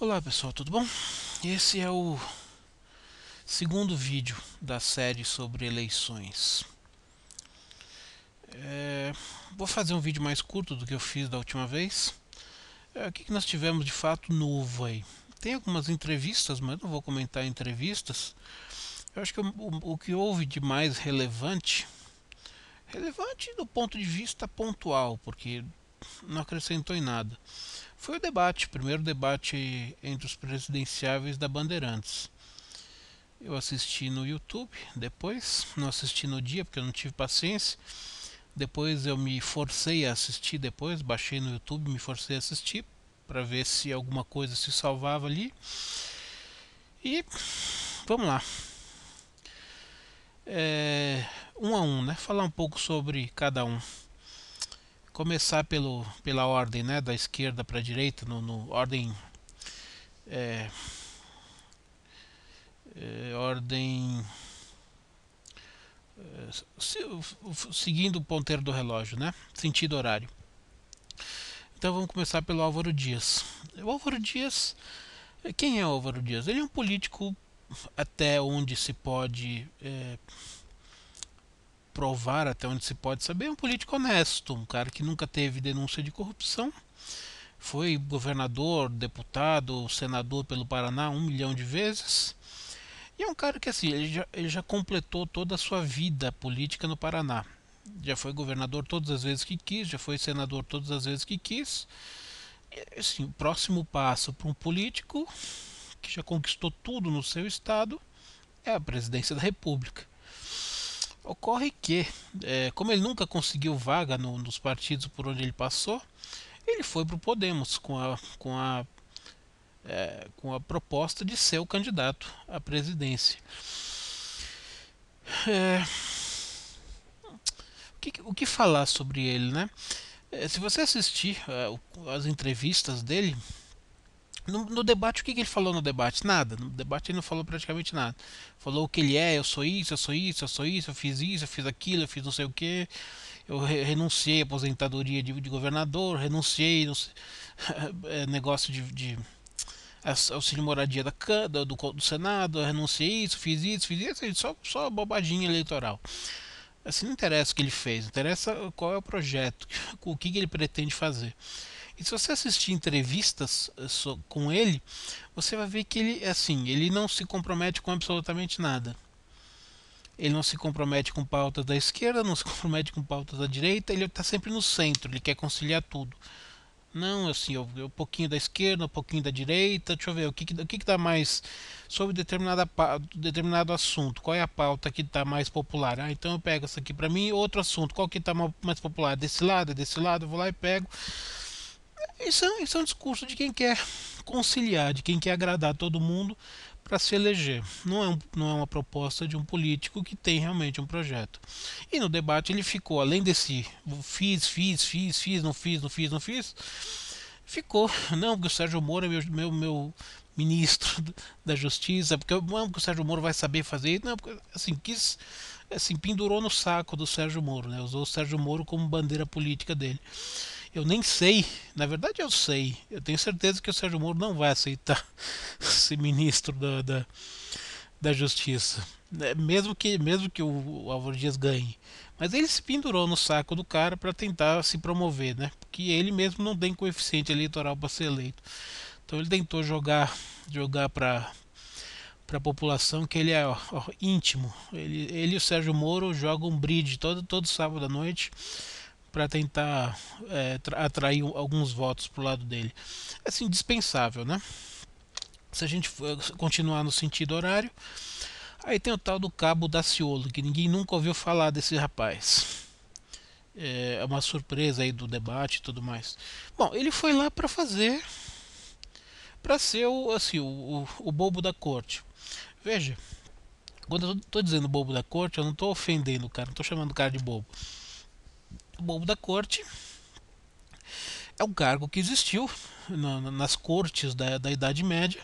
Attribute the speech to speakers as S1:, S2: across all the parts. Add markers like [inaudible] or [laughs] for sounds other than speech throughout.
S1: Olá pessoal, tudo bom? Esse é o segundo vídeo da série sobre eleições. É, vou fazer um vídeo mais curto do que eu fiz da última vez. É, o que, que nós tivemos de fato novo aí? Tem algumas entrevistas, mas não vou comentar entrevistas. Eu acho que o, o que houve de mais relevante, relevante do ponto de vista pontual, porque não acrescentou em nada. Foi o debate, o primeiro debate entre os presidenciáveis da Bandeirantes. Eu assisti no YouTube depois, não assisti no dia porque eu não tive paciência. Depois eu me forcei a assistir depois, baixei no YouTube, me forcei a assistir para ver se alguma coisa se salvava ali. E vamos lá. É, um a um, né? Falar um pouco sobre cada um começar pelo, pela ordem né, da esquerda para a direita, no, no ordem, é, é, ordem é, seguindo o ponteiro do relógio, né, sentido horário. Então vamos começar pelo Álvaro Dias. O Álvaro Dias, quem é o Álvaro Dias? Ele é um político até onde se pode é, provar até onde se pode saber, é um político honesto, um cara que nunca teve denúncia de corrupção. Foi governador, deputado, senador pelo Paraná um milhão de vezes. E é um cara que assim, ele já, ele já completou toda a sua vida política no Paraná. Já foi governador todas as vezes que quis, já foi senador todas as vezes que quis. E, assim, o próximo passo para um político que já conquistou tudo no seu estado é a presidência da República. Ocorre que, é, como ele nunca conseguiu vaga no, nos partidos por onde ele passou, ele foi para o Podemos com a, com, a, é, com a proposta de ser o candidato à presidência. É, o, que, o que falar sobre ele, né? É, se você assistir é, as entrevistas dele, Tipo, no, no, debate, o que, que, ele falou no debate? Nada. No debate ele não falou praticamente nada. Falou o que ele é, eu sou isso, eu sou isso, eu sou isso, eu fiz isso, eu fiz aquilo, eu fiz não sei o que. Eu re renunciei à aposentadoria de, de governador, renunciei no, [laughs] é, negócio de, de auxílio moradia da, do, do, do Senado, renunciei isso, fiz isso, fiz isso, só, só bobadinha eleitoral. Assim não interessa o que ele fez, interessa qual é o projeto, [laughs] o que, que ele pretende fazer. E se você assistir entrevistas eh, com ele, você vai ver que ele assim, ele não se compromete com absolutamente nada. Ele não se compromete com pautas da esquerda, não se [laughs] compromete com pautas da direita, ele está sempre no centro, ele quer conciliar tudo. Não, assim, eu, eu, um pouquinho da esquerda, um pouquinho da direita, deixa eu ver, o que, o que, que dá mais sobre determinada, determinado assunto, qual é a pauta que está mais popular? Ah, então eu pego essa aqui para mim, outro assunto, qual que está mais popular? Desse lado, desse lado, eu vou lá e pego. Isso é, isso é um discurso de quem quer conciliar, de quem quer agradar todo mundo para se eleger. Não é, um, não é uma proposta de um político que tem realmente um projeto. E no debate ele ficou, além desse fiz, fiz, fiz, fiz, não fiz, não fiz, não fiz, ficou, não, porque o Sérgio Moro é meu, meu, meu ministro da Justiça, porque não, porque o Sérgio Moro vai saber fazer, não, porque, assim, quis, assim, pendurou no saco do Sérgio Moro, né? usou o Sérgio Moro como bandeira política dele. Eu nem sei, na verdade eu sei, eu tenho certeza que o Sérgio Moro não vai aceitar [laughs] ser ministro da, da, da Justiça, é, mesmo que, mesmo que o Álvaro Dias ganhe. Mas ele se pendurou no saco do cara para tentar se promover, né? Porque ele mesmo não tem coeficiente eleitoral para ser eleito. Então ele tentou jogar jogar para para a população que ele é ó, ó, íntimo. Ele, ele e o Sérgio Moro jogam um bridge todo, todo sábado à noite para tentar é, atrair alguns votos para o lado dele. Assim, dispensável, né? Se a gente eh, continuar no sentido horário, aí tem o tal do Cabo Daciolo, que ninguém nunca ouviu falar desse rapaz. É, é uma surpresa aí do debate e tudo mais. Bom, ele foi lá para fazer. para ser o, assim, o, o, o bobo da corte. Veja, quando eu tô dizendo bobo da corte, eu não tô ofendendo o cara, não tô chamando o cara de bobo bobo da corte é um cargo que existiu na, nas cortes da, da Idade Média,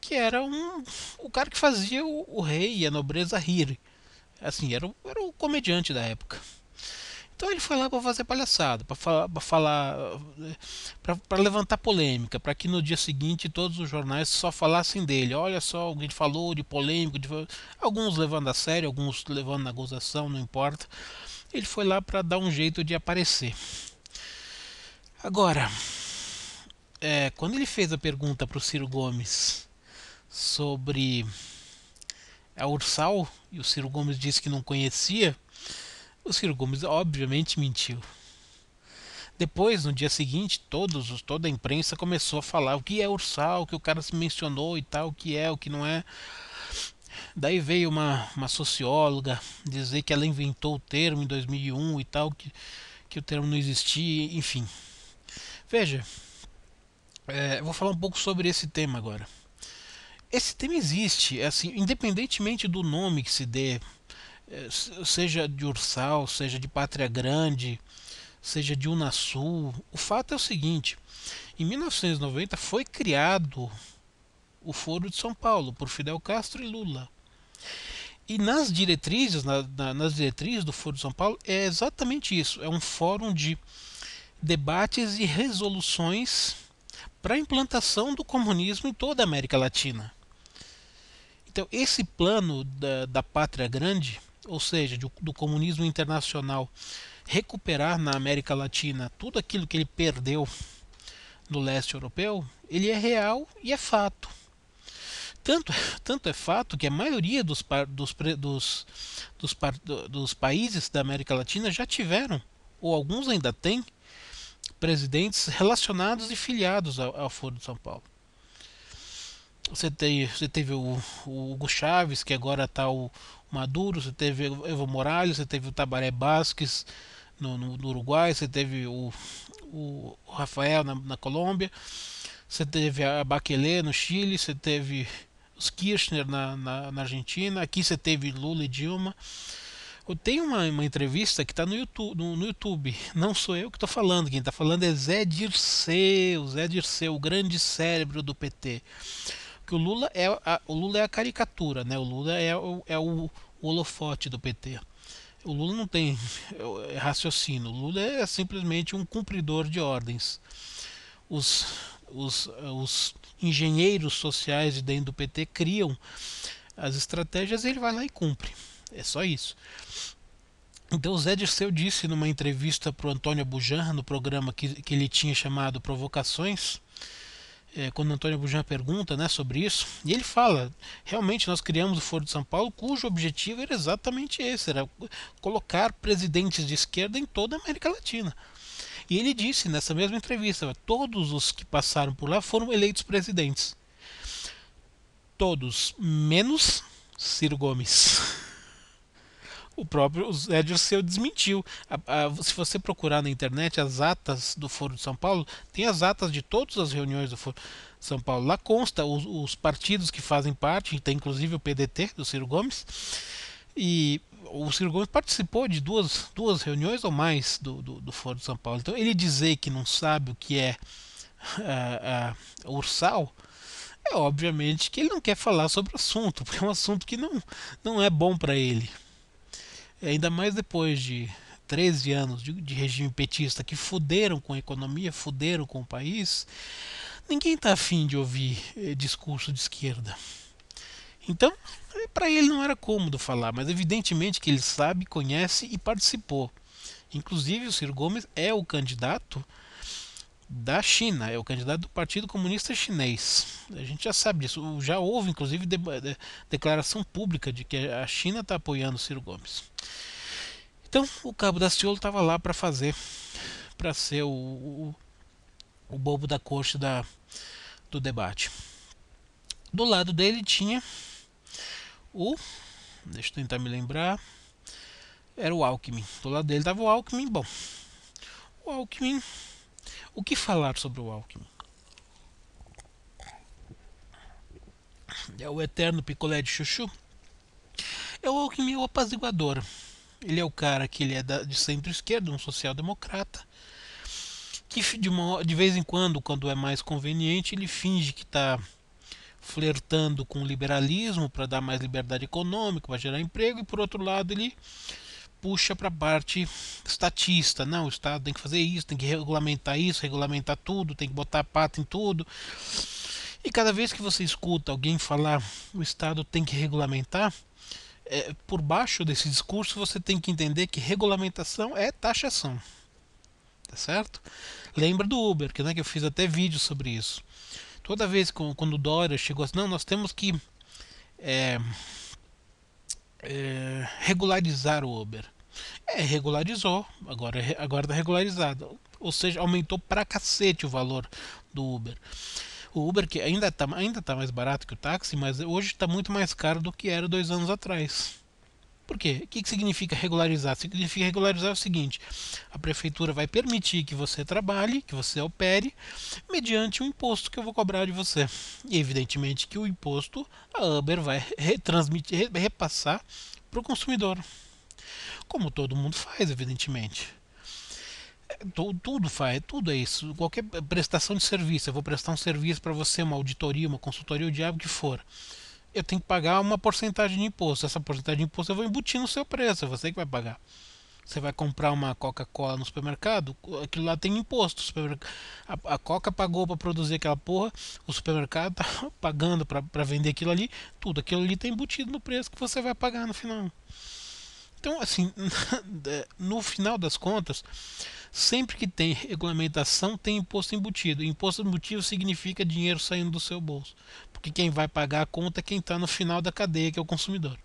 S1: que era um, o cara que fazia o, o rei e a nobreza rir. Assim, era, era o comediante da época. Então ele foi lá para fazer palhaçada, para falar, para levantar polêmica, para que no dia seguinte todos os jornais só falassem dele. Olha só, alguém falou de polêmico, de... alguns levando a sério, alguns levando na gozação, não importa ele foi lá para dar um jeito de aparecer. Agora, é, quando ele fez a pergunta para o Ciro Gomes sobre a Ursal, e o Ciro Gomes disse que não conhecia, o Ciro Gomes obviamente mentiu. Depois, no dia seguinte, todos, toda a imprensa começou a falar o que é Ursal, o que o cara se mencionou e tal, o que é, o que não é. Daí veio uma, uma socióloga dizer que ela inventou o termo em 2001 e tal, que, que o termo não existia, enfim. Veja, é, vou falar um pouco sobre esse tema agora. Esse tema existe, é assim, independentemente do nome que se dê, é, seja de Ursal, seja de Pátria Grande, seja de Unasul, o fato é o seguinte: em 1990 foi criado o Foro de São Paulo, por Fidel Castro e Lula. E nas diretrizes, na, na, nas diretrizes do Foro de São Paulo, é exatamente isso. É um fórum de debates e resoluções para a implantação do comunismo em toda a América Latina. Então, esse plano da, da pátria grande, ou seja, do, do comunismo internacional recuperar na América Latina tudo aquilo que ele perdeu no leste europeu, ele é real e é fato tanto, é, tanto é fato que a maioria dos, dos, dos, dos, dos países da América Latina já tiveram, ou alguns ainda têm, presidentes relacionados e filiados ao, ao Foro de São Paulo. Você, tem, você teve o, o Hugo Chaves, que agora está o Maduro, você teve Evo Morales, você teve o Tabaré Basques no, no, no Uruguai, você teve o, o Rafael na, na Colômbia, você teve a Baquelê no Chile, você teve os Kirchner na, na, na, Argentina, aqui você teve Lula e Dilma. Tem uma, uma entrevista que está no YouTube, no, no, YouTube, não sou eu que estou falando, quem está falando é Zé Dirceu, Zé Dirceu, o grande cérebro do PT. Que o Lula é a, o Lula é a caricatura, né? o Lula é, o, é o, o holofote do PT. O Lula não tem é raciocínio, o Lula é simplesmente um cumpridor de ordens. Os, os, os engenheiros sociais de dentro do PT criam as estratégias e ele vai lá e cumpre. É só isso. Então o Zé Dirceu disse numa entrevista para o Antônio Bujan, no programa que, que ele tinha chamado Provocações, é, quando Antônio Bujan pergunta né, sobre isso, e ele fala, realmente nós criamos o Foro de São Paulo cujo objetivo era exatamente esse, era colocar presidentes de esquerda em toda a América Latina. E ele disse nessa mesma entrevista: todos os que passaram por lá foram eleitos presidentes. Todos, menos Ciro Gomes. [laughs] O próprio Zé Dirceu desmentiu. A, a, se você procurar na internet as atas do Foro de São Paulo, tem as atas de todas as reuniões do Foro de São Paulo. Lá consta os, os partidos que fazem parte, tem inclusive o PDT do Ciro Gomes. E o Ciro Gomes participou de duas, duas reuniões ou mais do, do, do Fórum de São Paulo. Então, ele dizer que não sabe o que é uh, uh, ursal, é obviamente que ele não quer falar sobre o assunto, porque é um assunto que não, não é bom para ele. É, ainda mais depois de 13 anos de, de, regime petista que fuderam com a economia, fuderam com o país, ninguém está afim de ouvir eh, discurso de esquerda. Então, para ele não era cômodo falar, mas evidentemente que ele sabe, conhece e participou. Inclusive, o Ciro Gomes é o candidato da China, é o candidato do Partido Comunista Chinês. A gente já sabe disso. Já houve, inclusive, de, de, declaração pública de que a China está apoiando o Ciro Gomes. Então, o Cabo da Ciolo estava lá para fazer, para ser o, o, o, bobo da corte da, do debate. Do lado dele tinha o. Deixa eu tentar me lembrar. Era o Alckmin. Do lado dele estava o Alckmin. Bom, o Alckmin. O que falar sobre o Alckmin? É o eterno picolé de chuchu. É o Alckmin o apaziguador. Ele é o cara que ele é da, de centro-esquerda, um social-democrata que de, uma, de, vez em quando, quando é mais conveniente, ele finge que está flertando com o liberalismo para dar mais liberdade econômica, para gerar emprego, e por outro lado ele puxa para a parte estatista. Não, o Estado tem que fazer isso, tem que regulamentar isso, regulamentar tudo, tem que botar a pata em tudo. E cada vez que você escuta alguém falar o Estado tem que regulamentar, é, por baixo desse discurso você tem que entender que regulamentação é taxação. Tá certo? Lembra do Uber, que, né, que eu fiz até vídeo sobre isso. Toda vez que, quando o Dória chegou assim, não, nós temos que é, é, regularizar o Uber. É, regularizou, agora, é agora tá regularizado. Ou seja, aumentou pra cacete o valor do Uber. O Uber que ainda está ainda tá mais barato que o táxi, mas hoje está muito mais caro do que era dois anos atrás. Por quê? O que, significa regularizar? Significa regularizar o seguinte: a prefeitura vai permitir que você trabalhe, que você opere, mediante o um imposto que eu vou cobrar de você. E evidentemente que o imposto a Uber vai retransmitir, repassar para o consumidor. Como todo mundo faz, evidentemente. É, tudo faz, tudo é isso. Qualquer prestação de serviço, eu vou prestar um serviço para você, uma auditoria, uma consultoria, o diabo que for eu tenho que pagar uma porcentagem de imposto. Essa porcentagem de imposto eu vou embutir no seu preço, é você que vai pagar. Você vai comprar uma Coca-Cola no supermercado, aquilo lá tem imposto. A, Coca pagou para produzir aquela porra, o supermercado tá [laughs] pagando para vender aquilo ali, tudo aquilo ali tá embutido no preço que você vai pagar no final. Então, assim, [laughs] é, no final das contas, sempre que tem regulamentação, tem imposto embutido. Imposto embutido significa dinheiro saindo do seu bolso. Porque quem vai pagar a conta é quem está no final da cadeia, que é o consumidor.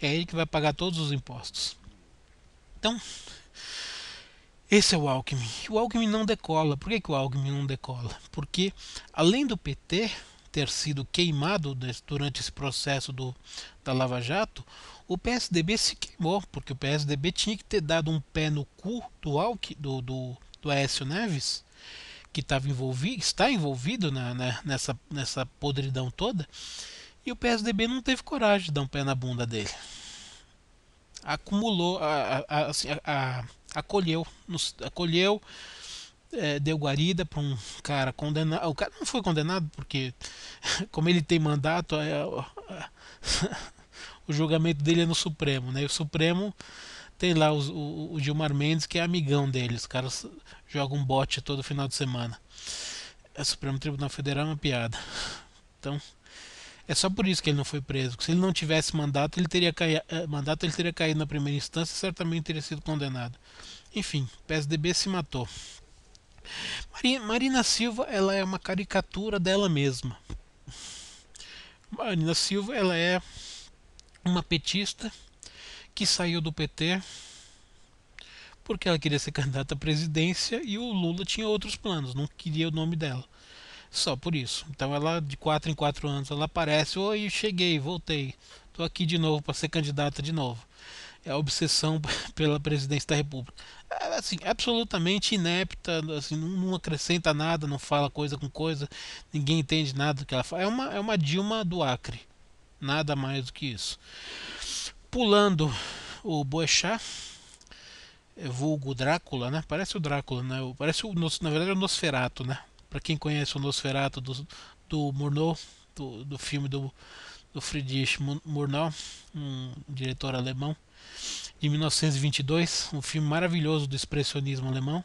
S1: É ele que vai pagar todos os impostos. Então, esse é o Alckmin. O Alckmin não decola. Por que, que o Alckmin não decola? Porque, além do PT ter sido queimado durante esse processo do, da Lava Jato, o PSDB se queimou, porque o PSDB tinha que ter dado um pé no cu do, Alck, do, do, do Aécio Neves que estava envolvido, está envolvido na, na, né, nessa, nessa podridão toda, e o PSDB não teve coragem de dar um pé na bunda dele. Acumulou, a, a, a, assim, acolheu, nos, acolheu é, deu guarida para um cara condenado. O cara não foi condenado porque, [laughs] como ele tem mandato, é, [laughs] o julgamento dele é no Supremo. Né? E o Supremo tem lá os, o, o, Gilmar Mendes, que é amigão dele. Os caras joga um bote todo final de semana. O Supremo Tribunal Federal é uma piada. Então, é só por isso que ele não foi preso. Se ele não tivesse mandato, ele teria, caia, eh, mandato, ele teria caído na primeira instância e certamente teria sido condenado. Enfim, PSDB se matou. Marina, Marina Silva, ela é uma caricatura dela mesma. Marina Silva, ela é uma petista que saiu do PT porque ela queria ser [laughs] candidata à presidência e o Lula tinha outros planos, não queria o nome dela. Só por isso. Então ela, de 4 em 4 anos, ela aparece, oi, cheguei, voltei, estou aqui de novo para ser candidata de novo. É a obsessão [laughs] pela presidência da República. É, assim, absolutamente inepta, assim, não, não, acrescenta nada, não fala coisa com coisa, ninguém entende nada do que ela fala. É uma, é uma Dilma do Acre, nada mais do que isso. Pulando o Boechat, é vulgo Drácula, né? Parece o Drácula, né? Parece o, na verdade, é o Nosferato, né? Para quem conhece o Nosferato do, do Murnau, do, do filme do, do Friedrich Murnau, um diretor alemão, de 1922, um filme maravilhoso do expressionismo alemão.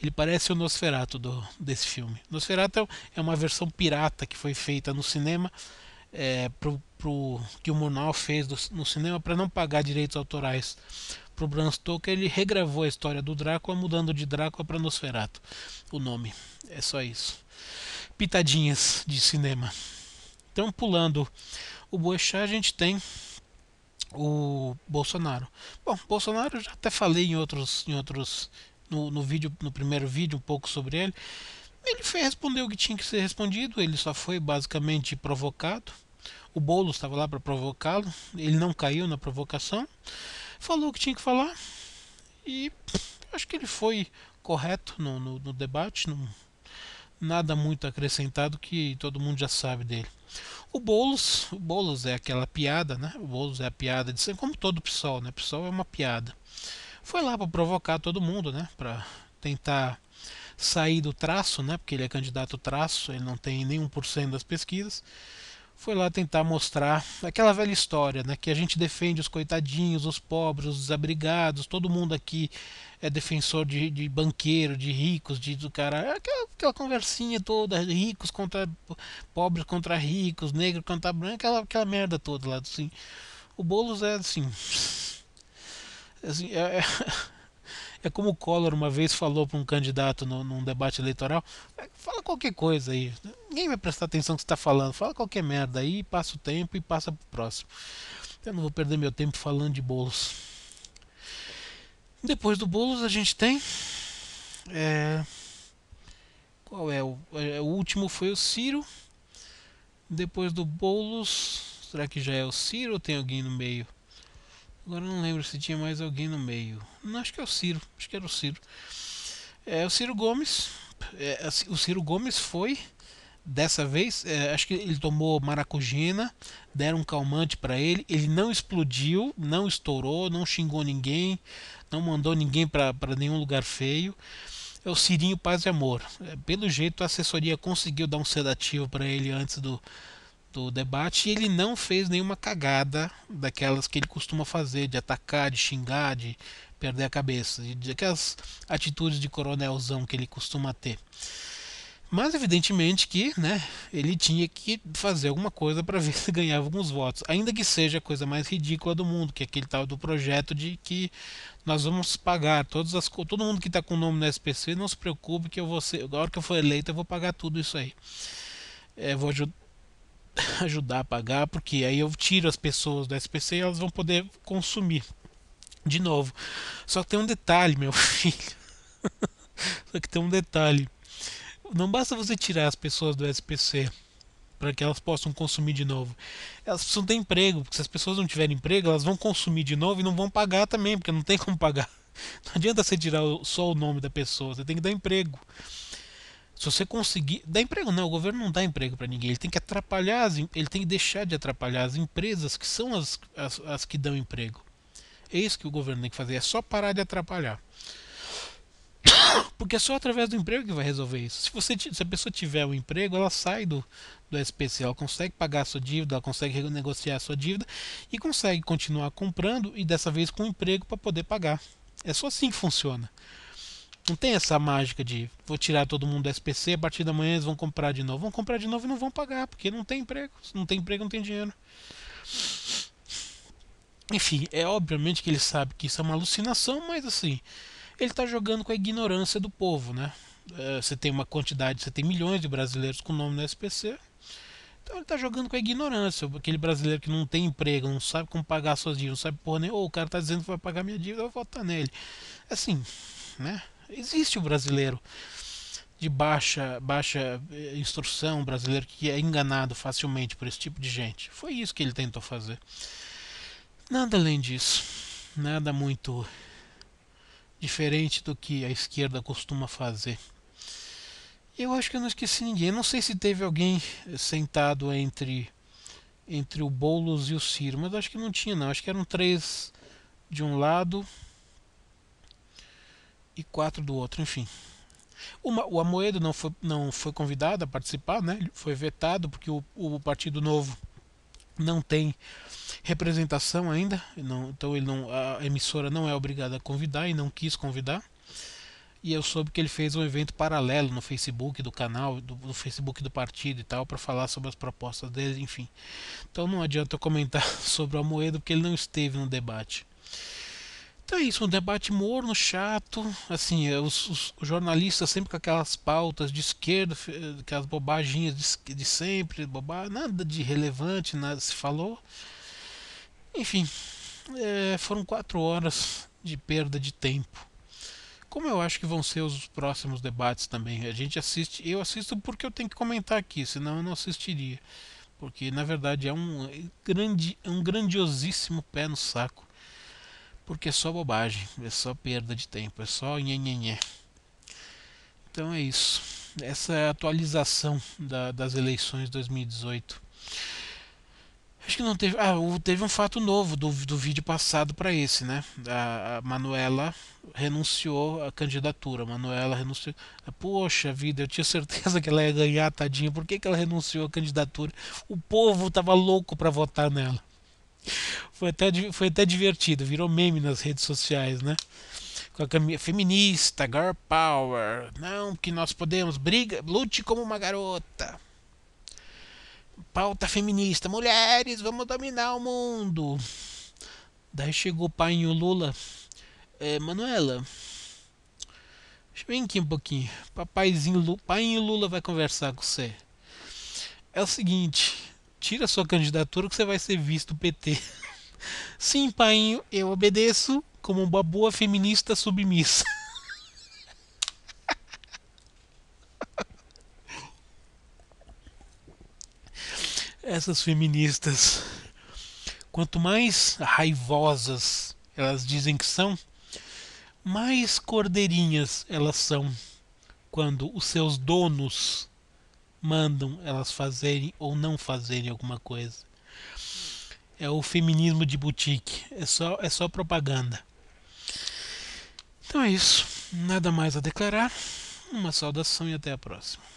S1: Ele parece o Nosferato do, desse filme. Nosferato é, é uma versão pirata que foi feita no cinema é, pro, que o Murnau fez do, no cinema para não pagar direitos autorais para o Bram Stoker, ele regravou a história do Drácula, mudando de Drácula para Nosferatu, o nome. É só isso. Pitadinhas de cinema. Então, pulando o Boechat, a gente tem o Bolsonaro. Bom, Bolsonaro já até falei em outros, em outros no, no vídeo, no primeiro vídeo um pouco sobre ele. Ele foi responder o que tinha que ser respondido. Ele só foi basicamente provocado. O Boulos estava lá para provocá-lo, ele não caiu na provocação, falou o que tinha que falar e acho que ele foi correto no, no, no debate, não, nada muito acrescentado que todo mundo já sabe dele. O Boulos, o Boulos é aquela piada, né? O Boulos é a piada de sempre, como todo pessoal, né? pessoal é uma piada. Foi lá para provocar todo mundo, né? Para tentar sair do traço, né? Porque ele é candidato traço, ele não tem nenhum por cento das pesquisas foi lá tentar mostrar aquela velha história, né, que a gente defende os coitadinhos, os pobres, os desabrigados, todo mundo aqui é defensor de, de banqueiro, de ricos, de do cara, é aquela, aquela conversinha toda, ricos contra pobres contra ricos, negro contra branco, aquela, aquela merda toda lá, assim. O Boulos é assim, é assim é, é é como o Collor uma vez falou para um candidato no, num debate eleitoral: é, fala qualquer coisa aí, ninguém vai prestar atenção no que você está falando, fala qualquer merda aí, passa o tempo e passa para o próximo. Eu não vou perder meu tempo falando de bolos. Depois do bolos a gente tem. É, qual é o, é o último? Foi o Ciro. Depois do bolos, será que já é o Ciro ou tem alguém no meio? Agora não lembro se tinha mais alguém no meio. Não, acho que é o Ciro. Acho que era o Ciro. É, o Ciro Gomes. É, assim, o Ciro Gomes foi dessa vez, é, acho que ele tomou maracujina, deram um calmante para ele, ele não explodiu, não estourou, não xingou ninguém, não mandou ninguém para nenhum lugar feio. É o Cirinho Paz e Amor. É, pelo jeito a assessoria conseguiu dar um sedativo para ele antes do do debate e ele não fez nenhuma cagada daquelas que ele costuma fazer, de atacar, de xingar, de perder a cabeça, de aquelas atitudes de coronelzão que ele costuma ter. Mas evidentemente que né, ele tinha que fazer alguma coisa para [laughs] ver se ganhava alguns votos. Ainda que seja a coisa mais ridícula do mundo, que é aquele tal do projeto de que nós vamos pagar todas as todo mundo que está com o nome no SPC, não se preocupe que eu vou ser, a hora que eu for eleito eu vou pagar tudo isso aí. É, vou ajudar [coughs] ajudar a pagar, porque aí eu tiro as pessoas do SPC e elas vão poder consumir de novo. Só que tem um detalhe, meu [laughs] filho. Só que tem um detalhe. Não basta você tirar as pessoas do SPC para que elas possam consumir de novo. Elas precisam ter emprego, porque se as pessoas não tiverem emprego, elas vão consumir de novo e não vão pagar também, porque não tem como pagar. [laughs] Não adianta você tirar só o nome da pessoa, você tem que dar emprego. Se você conseguir. Dá emprego? Não, o governo não dá emprego para ninguém. Ele tem que atrapalhar, as, ele tem que deixar de atrapalhar as empresas que são as, as, as que dão emprego. É isso que o governo tem que fazer, é só parar de atrapalhar. [coughs] Porque é só através do emprego que vai resolver isso. Se, você, se a pessoa tiver um emprego, ela sai do, do SPC, ela consegue pagar a sua dívida, ela consegue renegociar a sua dívida e consegue continuar comprando e dessa vez com um emprego para poder pagar. É só assim que funciona. Não tem essa mágica de vou tirar todo mundo do SPC, a partir da manhã eles vão comprar de novo. Vão comprar de novo e não vão pagar, porque não tem emprego. Se não tem emprego, não tem dinheiro. Enfim, é obviamente que ele sabe que isso é uma alucinação, mas assim, ele está jogando com a ignorância do povo, né? Eh, você tem uma quantidade, você tem milhões de brasileiros com o nome no SPC. Então ele está jogando com a ignorância. Aquele brasileiro que não tem emprego, não sabe como pagar suas dívidas, não sabe porra nem. Ou oh, o cara está dizendo que vai pagar minha dívida, eu vou votar nele. Assim, né? Existe o brasileiro de baixa, baixa eh, instrução, brasileiro que é enganado facilmente por esse tipo de gente. Foi isso que ele tentou fazer. Nada além disso. Nada muito diferente do que a esquerda costuma fazer. Eu acho que eu não esqueci ninguém. Eu não sei se teve alguém eh, sentado entre entre o Boulos e o Ciro, mas acho que não tinha não. Acho que eram três de um lado, e quatro do outro, enfim. Uma, o Amoedo não foi, não foi convidado a participar, né? foi vetado porque o, o Partido Novo não tem representação ainda, não, então ele não, a emissora não é obrigada a convidar e não quis convidar. E eu soube que ele fez um evento paralelo no Facebook do canal, do, do Facebook do partido e tal, para falar sobre as propostas dele, enfim. Então não adianta eu comentar [laughs] sobre o Amoedo porque ele não esteve no debate. É isso, um debate morno, chato, assim, é, os, os, jornalistas sempre com aquelas pautas de esquerda, aquelas eh, bobaginhas de, de sempre, bobagem, nada de relevante, nada se falou. Enfim, é, foram quatro horas de perda de tempo. Como eu acho que vão ser os próximos debates também. A gente assiste, eu assisto porque eu tenho que comentar aqui, senão eu não assistiria. Porque na verdade é um, eh, grande, um grandiosíssimo pé no saco porque é só bobagem, é só perda de tempo, é só nhenhenhé. Então é isso. Essa é a atualização da, das eleições 2018. Acho que não teve. Ah, teve um fato novo do, do vídeo passado para esse, né? A, a Manuela renunciou à candidatura. Manuela renunciou. Ah, poxa vida, eu tinha certeza que ela ia ganhar, tadinha. Por que, que ela renunciou à candidatura? O povo tava louco para votar nela. Foi até, foi até divertido, virou meme nas redes sociais, né? Com a camisa feminista, girl power. Não, que nós podemos. Briga, lute como uma garota. Pauta feminista. Mulheres, vamos dominar o mundo. Daí chegou o pai e o Lula. É, Manuela, vem aqui um pouquinho. Papaizinho, pai e Lula vai conversar com você. É o seguinte, tira sua candidatura que você vai ser visto PT. [laughs] Sim, painho, eu obedeço como uma boa feminista submissa. [laughs] Essas feministas, quanto mais raivosas elas dizem que são, mais cordeirinhas elas são quando os seus donos mandam elas fazerem ou não fazerem alguma coisa. É o feminismo de boutique, é só, é só propaganda. Então é isso, nada mais a declarar. Uma saudação e até a próxima.